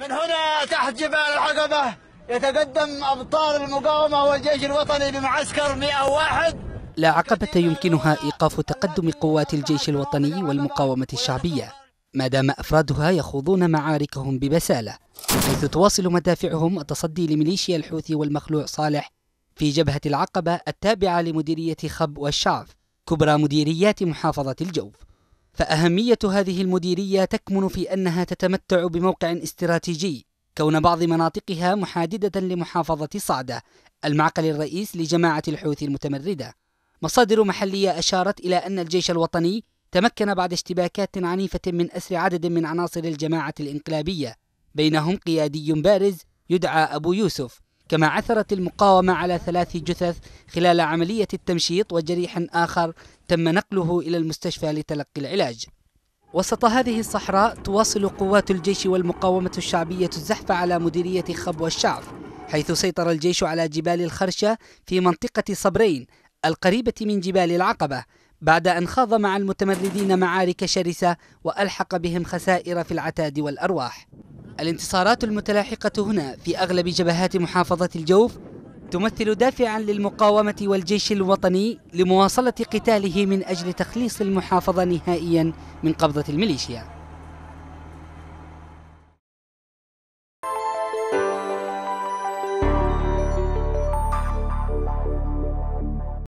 من هنا تحت جبال العقبة يتقدم أبطال المقاومة والجيش الوطني بمعسكر 101 لا عقبة يمكنها إيقاف تقدم قوات الجيش الوطني والمقاومة الشعبية ما دام أفرادها يخوضون معاركهم ببسالة حيث تواصل مدافعهم التصدي لميليشيا الحوثي والمخلوع صالح في جبهة العقبة التابعة لمديرية خب والشعب كبرى مديريات محافظة الجوف فأهمية هذه المديرية تكمن في أنها تتمتع بموقع استراتيجي كون بعض مناطقها محاددة لمحافظة صعدة المعقل الرئيس لجماعة الحوثي المتمردة مصادر محلية أشارت إلى أن الجيش الوطني تمكن بعد اشتباكات عنيفة من أسر عدد من عناصر الجماعة الإنقلابية بينهم قيادي بارز يدعى أبو يوسف كما عثرت المقاومة على ثلاث جثث خلال عملية التمشيط وجريح آخر تم نقله إلى المستشفى لتلقي العلاج وسط هذه الصحراء تواصل قوات الجيش والمقاومة الشعبية الزحف على مديرية خبوة الشعب حيث سيطر الجيش على جبال الخرشة في منطقة صبرين القريبة من جبال العقبة بعد أن خاض مع المتمردين معارك شرسة وألحق بهم خسائر في العتاد والأرواح الانتصارات المتلاحقة هنا في أغلب جبهات محافظة الجوف تمثل دافعا للمقاومة والجيش الوطني لمواصلة قتاله من أجل تخليص المحافظة نهائيا من قبضة الميليشيا